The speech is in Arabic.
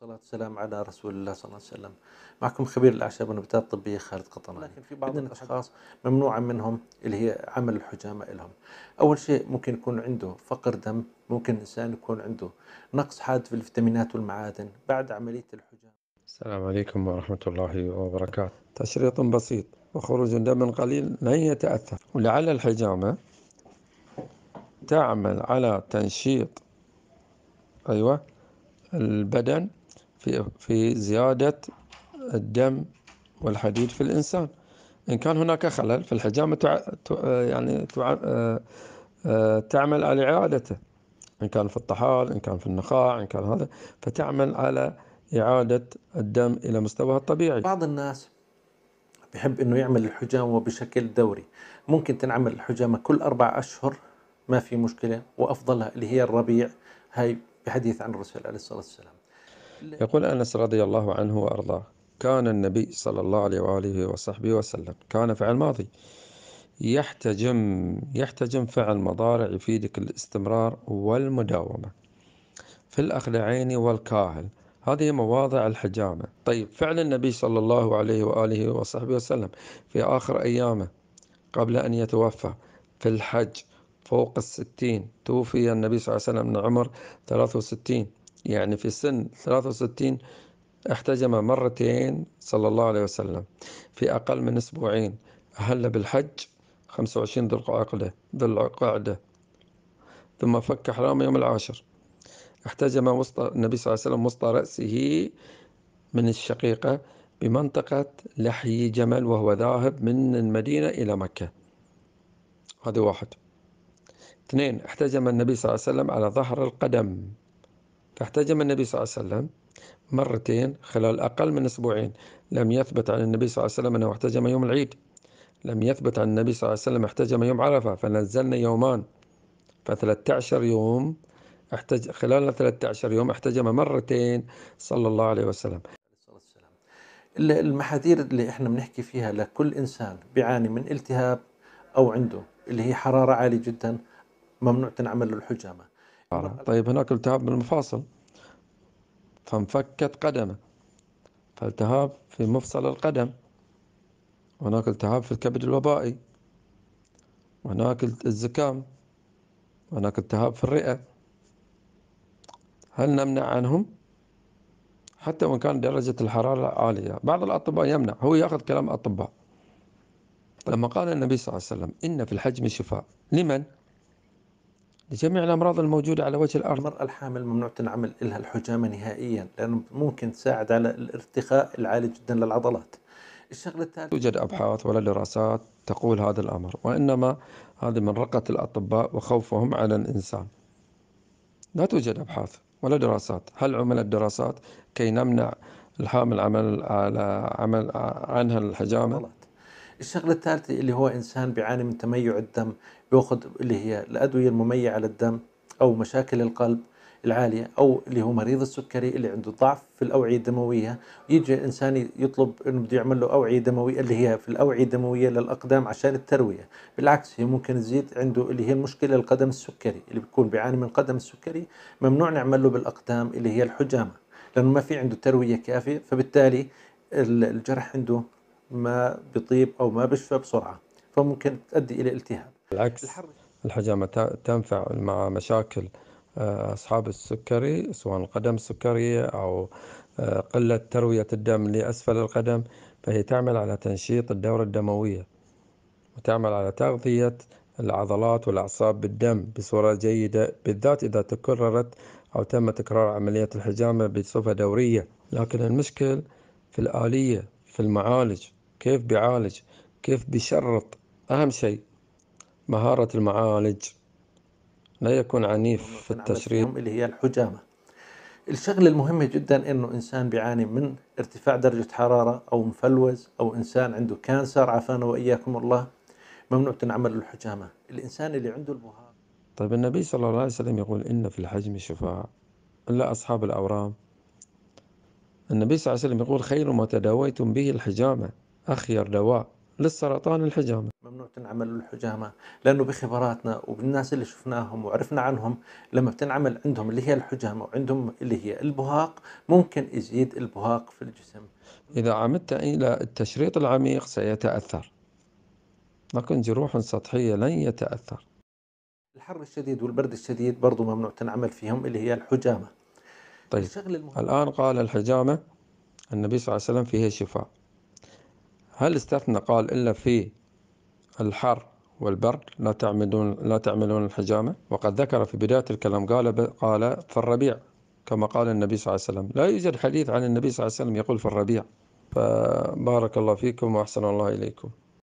والصلاة والسلام على رسول الله صلى الله عليه وسلم معكم خبير الأعشاب والنباتات الطبية خالد قطناني لكن في بعض الأشخاص ممنوعة منهم اللي هي عمل الحجامة لهم أول شيء ممكن يكون عنده فقر دم ممكن إنسان يكون عنده نقص حاد في الفيتامينات والمعادن بعد عملية الحجامة السلام عليكم ورحمة الله وبركاته تشريط بسيط وخروج دم قليل لن يتأثر ولعل الحجامة تعمل على تنشيط أيوة البدن في في زيادة الدم والحديد في الإنسان إن كان هناك خلل فالحجامة تع... يعني تع... آه، آه، تعمل على إعادته إن كان في الطحال إن كان في النخاع إن كان هذا فتعمل على إعادة الدم إلى مستواه الطبيعي بعض الناس بحب انه يعمل الحجامه بشكل دوري ممكن تنعمل الحجامه كل اربع اشهر ما في مشكله وافضلها اللي هي الربيع هاي بحديث عن الرسول عليه الصلاه والسلام يقول أنس رضي الله عنه وأرضاه كان النبي صلى الله عليه وآله وصحبه وسلم كان فعل ماضي يحتجم يحتجم فعل مضارع يفيدك الاستمرار والمداومة في الأخدعين والكاهل هذه مواضع الحجامة طيب فعل النبي صلى الله عليه وآله وصحبه وسلم في آخر أيامه قبل أن يتوفى في الحج فوق الستين توفي النبي صلى الله عليه وسلم من عمر 63 يعني في سن 63 احتجم مرتين صلى الله عليه وسلم في أقل من أسبوعين أهل بالحج 25 ذو القعدة ذو القعدة ثم فك حرام يوم العاشر احتجم وسط النبي صلى الله عليه وسلم وسط رأسه من الشقيقة بمنطقة لحي جمل وهو ذاهب من المدينة إلى مكة هذا واحد اثنين احتجم النبي صلى الله عليه وسلم على ظهر القدم فاحتجم النبي صلى الله عليه وسلم مرتين خلال أقل من أسبوعين لم يثبت عن النبي صلى الله عليه وسلم أنه احتجم يوم العيد لم يثبت عن النبي صلى الله عليه وسلم احتجم يوم عرفة فنزلنا يومان ف13 يوم احتج خلال 13 يوم احتجم مرتين صلى الله عليه وسلم المحاذير اللي احنا بنحكي فيها لكل انسان بيعاني من التهاب او عنده اللي هي حراره عاليه جدا ممنوع تنعمل له الحجامه طيب هناك التهاب بالمفاصل فانفكت قدمه فالتهاب في مفصل القدم وهناك التهاب في الكبد الوبائي وهناك الزكام وهناك التهاب في الرئة هل نمنع عنهم؟ حتى وإن كان درجة الحرارة عالية بعض الأطباء يمنع هو يأخذ كلام أطباء طيب. لما قال النبي صلى الله عليه وسلم إن في الحجم شفاء لمن؟ لجميع الأمراض الموجودة على وجه الأرض المرأة الحامل ممنوع تنعمل لها الحجامة نهائيا لأنه ممكن تساعد على الارتخاء العالي جدا للعضلات الشغلة الثالثة توجد أبحاث ولا دراسات تقول هذا الأمر وإنما هذه من رقة الأطباء وخوفهم على الإنسان لا توجد أبحاث ولا دراسات هل عملت دراسات كي نمنع الحامل عمل على عمل عنها الحجامة؟ الشغله الثالثه اللي هو انسان بيعاني من تميع الدم بياخذ اللي هي الادويه المميعه للدم او مشاكل القلب العالية أو اللي هو مريض السكري اللي عنده ضعف في الأوعية الدموية يجي الإنسان يطلب إنه بده يعمل له أوعية دموية اللي هي في الأوعية الدموية للأقدام عشان التروية بالعكس هي ممكن تزيد عنده اللي هي المشكلة القدم السكري اللي بيكون بيعاني من القدم السكري ممنوع نعمل له بالأقدام اللي هي الحجامة لأنه ما في عنده تروية كافية فبالتالي الجرح عنده ما بيطيب أو ما بشفى بسرعة فممكن تؤدي إلى التهاب بالعكس الحجامة تنفع مع مشاكل آه، أصحاب السكري سواء القدم السكرية أو آه، قلة تروية الدم لأسفل القدم فهي تعمل على تنشيط الدورة الدموية وتعمل على تغذية العضلات والأعصاب بالدم بصورة جيدة بالذات إذا تكررت أو تم تكرار عملية الحجامة بصفة دورية لكن المشكل في الآلية في المعالج كيف بيعالج كيف بيشرط أهم شيء مهارة المعالج لا يكون عنيف في التشريط اللي هي الحجامة الشغلة المهمة جدا انه انسان بيعاني من ارتفاع درجة حرارة او مفلوز او انسان عنده كانسر عافانا واياكم الله ممنوع تنعمل الحجامة الانسان اللي عنده البهار طيب النبي صلى الله عليه وسلم يقول ان في الحجم شفاعة الا اصحاب الاورام النبي صلى الله عليه وسلم يقول خير ما تداويتم به الحجامة أخير دواء للسرطان الحجامة ممنوع تنعمل الحجامة لأنه بخبراتنا وبالناس اللي شفناهم وعرفنا عنهم لما بتنعمل عندهم اللي هي الحجامة وعندهم اللي هي البهاق ممكن يزيد البهاق في الجسم إذا عمدت إلى التشريط العميق سيتأثر لكن جروح سطحية لن يتأثر الحر الشديد والبرد الشديد برضه ممنوع تنعمل فيهم اللي هي الحجامة طيب الآن قال الحجامة النبي صلى الله عليه وسلم فيها شفاء هل استثنى قال إلا في الحر والبرد لا تعملون لا تعملون الحجامة وقد ذكر في بداية الكلام قال قال في الربيع كما قال النبي صلى الله عليه وسلم لا يوجد حديث عن النبي صلى الله عليه وسلم يقول في الربيع فبارك الله فيكم وأحسن الله إليكم